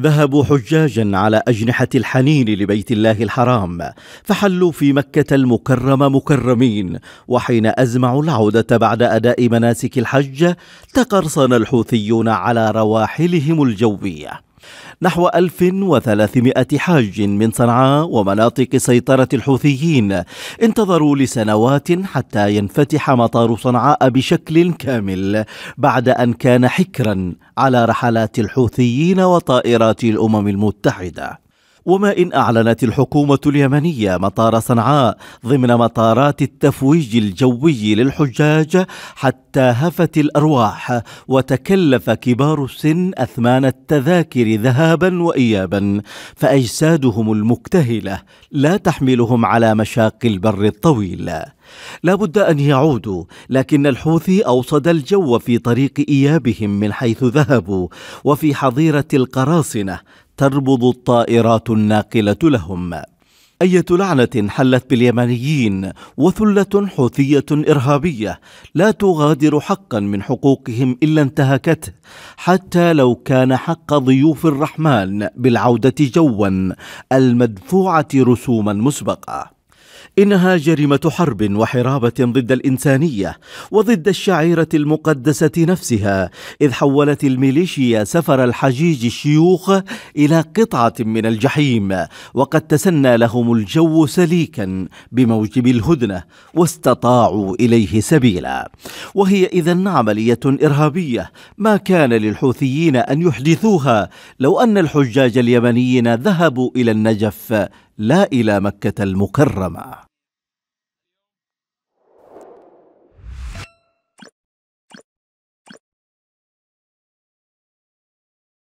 ذهبوا حجاجا على اجنحه الحنين لبيت الله الحرام فحلوا في مكه المكرمه مكرمين وحين ازمعوا العوده بعد اداء مناسك الحج تقرصن الحوثيون على رواحلهم الجويه نحو 1300 حاج من صنعاء ومناطق سيطرة الحوثيين انتظروا لسنوات حتى ينفتح مطار صنعاء بشكل كامل بعد أن كان حكرا على رحلات الحوثيين وطائرات الأمم المتحدة وما إن أعلنت الحكومة اليمنية مطار صنعاء ضمن مطارات التفويج الجوي للحجاج حتى هفت الأرواح وتكلف كبار السن أثمان التذاكر ذهابا وإيابا فأجسادهم المكتهلة لا تحملهم على مشاق البر الطويل لا بد أن يعودوا لكن الحوثي أوصد الجو في طريق إيابهم من حيث ذهبوا وفي حظيرة القراصنة تربض الطائرات الناقلة لهم أية لعنة حلت باليمنيين وثلة حوثية إرهابية لا تغادر حقا من حقوقهم إلا انتهكته حتى لو كان حق ضيوف الرحمن بالعودة جوا المدفوعة رسوما مسبقة انها جريمه حرب وحرابه ضد الانسانيه وضد الشعيره المقدسه نفسها اذ حولت الميليشيا سفر الحجيج الشيوخ الى قطعه من الجحيم وقد تسنى لهم الجو سليكا بموجب الهدنه واستطاعوا اليه سبيلا وهي اذا عمليه ارهابيه ما كان للحوثيين ان يحدثوها لو ان الحجاج اليمنيين ذهبوا الى النجف لا الى مكه المكرمه